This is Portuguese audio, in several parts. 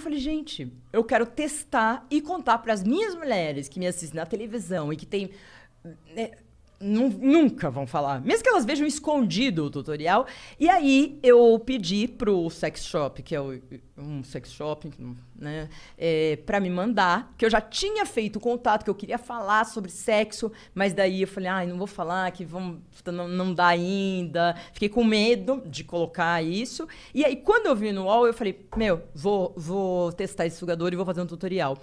eu falei, gente, eu quero testar e contar para as minhas mulheres que me assistem na televisão e que tem. Né, nunca vão falar, mesmo que elas vejam escondido o tutorial. E aí eu pedi pro sex shop, que é o, um sex shop, né, é, para me mandar, que eu já tinha feito contato, que eu queria falar sobre sexo, mas daí eu falei, ai, ah, não vou falar, que vão, não, não dá ainda. Fiquei com medo de colocar isso. E aí quando eu vi no UOL, eu falei, meu, vou, vou testar esse sugador e vou fazer um tutorial.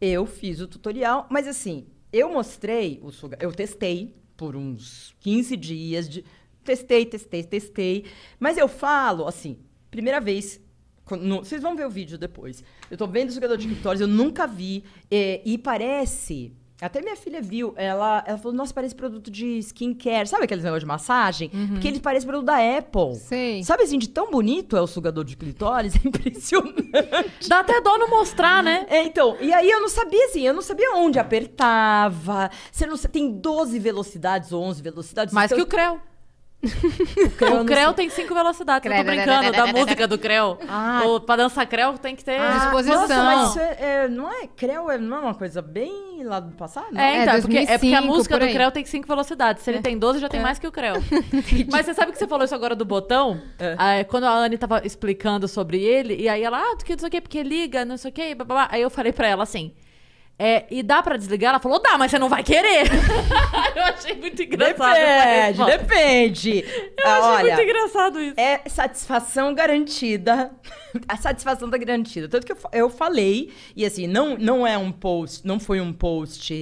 Eu fiz o tutorial, mas assim, eu mostrei o sugador, eu testei por uns 15 dias. De... Testei, testei, testei. Mas eu falo, assim, primeira vez no, vocês vão ver o vídeo depois. Eu tô vendo o jogador de criptórios, eu nunca vi. É, e parece até minha filha viu, ela, ela falou, nossa, parece produto de skincare. Sabe aqueles negócios de massagem? Uhum. Porque ele parece produto da Apple. Sim. Sabe assim, de tão bonito é o sugador de clitóris? É impressionante. Dá até dó não mostrar, né? É, então, e aí eu não sabia assim, eu não sabia onde apertava. Você não tem 12 velocidades, 11 velocidades. Mais então, que o Creu. O Creu, o creu tem cinco velocidades. Creu, eu tô brincando da música do Creu. Ah, o, pra dançar Creu tem que ter ah, disposição. Nossa, mas isso é, é, não é Creu, é, não é uma coisa bem lá do passado? É, então, é, 2005, é porque, é porque a música por do Creu tem cinco velocidades. Se ele é. tem 12, já tem é. mais que o Creu. mas você sabe que você falou isso agora do botão? Ah, quando a Anne tava explicando sobre ele, e aí ela, ah, tu que não sei o quê, porque liga, não sei o quê, blá, blá, blá. aí eu falei pra ela assim. É, e dá pra desligar? Ela falou, dá, mas você não vai querer. eu achei muito engraçado. Depende, depende. Eu achei Olha, muito engraçado isso. É satisfação garantida. A satisfação tá garantida. Tanto que eu, eu falei, e assim, não, não é um post, não foi um post.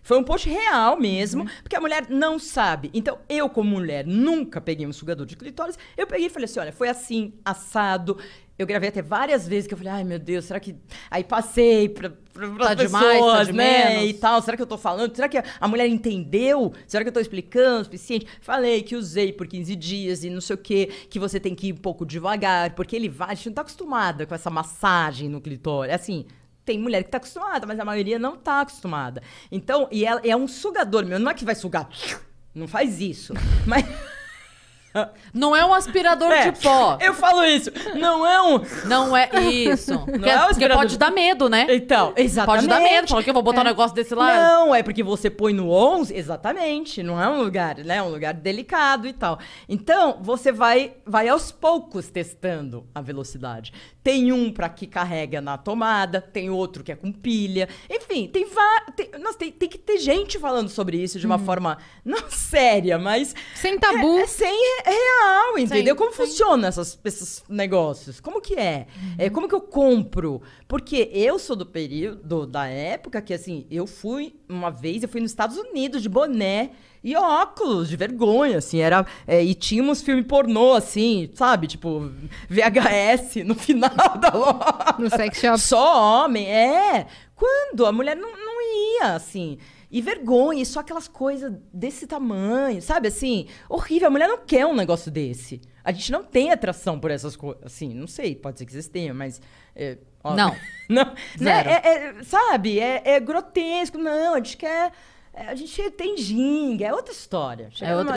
Foi um post real mesmo, uhum. porque a mulher não sabe. Então, eu, como mulher, nunca peguei um sugador de clitóris. Eu peguei e falei assim: olha, foi assim, assado. Eu gravei até várias vezes que eu falei, ai meu Deus, será que. Aí passei pra, pra, pra tá pessoas, tá né, demais, tá de né? Menos. E tal. Será que eu tô falando? Será que a mulher entendeu? Será que eu tô explicando o suficiente? Falei que usei por 15 dias e não sei o quê, que você tem que ir um pouco devagar, porque ele vai. A gente não tá acostumada com essa massagem no clitóris. É assim, tem mulher que tá acostumada, mas a maioria não tá acostumada. Então, e ela é um sugador meu, não é que vai sugar. Não faz isso. Mas. Não é um aspirador é, de pó. Eu falo isso. Não é um. Não é isso. Não porque, é um porque é, pode dar medo, né? Então, exatamente. Pode dar medo. Fala que eu vou botar é. um negócio desse lado. Não, é porque você põe no 11, exatamente. Não é um lugar, né? É um lugar delicado e tal. Então, você vai, vai aos poucos testando a velocidade. Tem um para que carrega na tomada, tem outro que é com pilha. Enfim, tem, va... tem... Nossa, tem, tem que ter gente falando sobre isso de uma hum. forma. Nossa séria, mas. Sem tabu. É, é sem é real, entendeu? Sim, como sim. funcionam essas, esses negócios? Como que é? Uhum. é? Como que eu compro? Porque eu sou do período, da época que, assim, eu fui uma vez, eu fui nos Estados Unidos de boné e óculos de vergonha, assim, era. É, e tinha uns filmes pornô, assim, sabe? Tipo, VHS no final da loja. No sex shop. Só homem, é. Quando? A mulher não, agonia, assim. E vergonha, e só aquelas coisas desse tamanho, sabe? Assim, horrível. A mulher não quer um negócio desse. A gente não tem atração por essas coisas. Assim, não sei, pode ser que vocês tenham, mas. É, ó, não. não né, é, é, sabe? É, é, grotesco. Não, a gente quer. É, a gente tem ginga, é outra história. Chega é outra